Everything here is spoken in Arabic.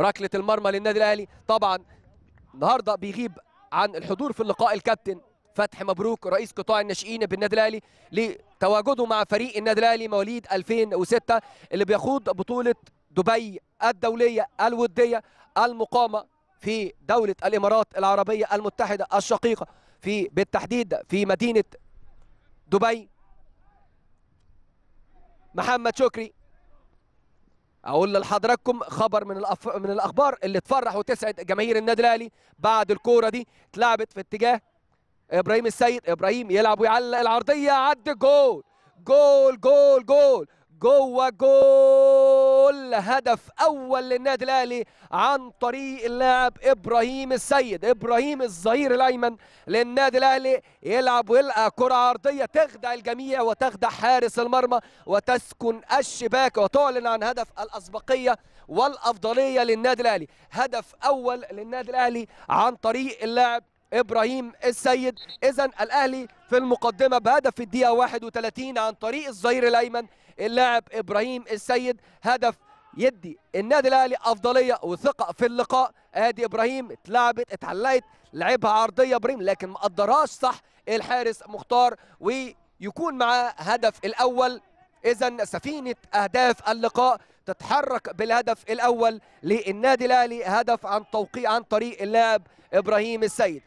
ركله المرمى للنادي الاهلي طبعا النهارده بيغيب عن الحضور في اللقاء الكابتن فتحي مبروك رئيس قطاع الناشئين بالنادي الاهلي لتواجده مع فريق النادي الاهلي مواليد 2006 اللي بيخوض بطوله دبي الدوليه الوديه المقامه في دوله الامارات العربيه المتحده الشقيقه في بالتحديد في مدينه دبي محمد شكري اقول لحضراتكم خبر من الأف... من الاخبار اللي تفرح وتسعد جماهير النادي الاهلي بعد الكوره دي اتلعبت في اتجاه ابراهيم السيد ابراهيم يلعب ويعلق العرضيه عد جول جول جول جول جوه جول جول هدف اول للنادي الاهلي عن طريق اللاعب ابراهيم السيد ابراهيم الظهير الايمن للنادي الاهلي يلعب ويلقى كره عرضيه تخدع الجميع وتخدع حارس المرمى وتسكن الشباك وتعلن عن هدف الاسبقيه والافضليه للنادي الاهلي هدف اول للنادي الاهلي عن طريق اللاعب ابراهيم السيد اذا الاهلي في المقدمه بهدف الدقيقه 31 عن طريق الظهير الايمن اللاعب ابراهيم السيد هدف يدي النادي الاهلي افضليه وثقه في اللقاء ادي ابراهيم اتلعبت اتعلقت لعبها عرضيه ابراهيم لكن ما قدرهاش صح الحارس مختار ويكون معاه هدف الاول اذا سفينه اهداف اللقاء تتحرك بالهدف الاول للنادي الاهلي هدف عن توقيع عن طريق اللاعب ابراهيم السيد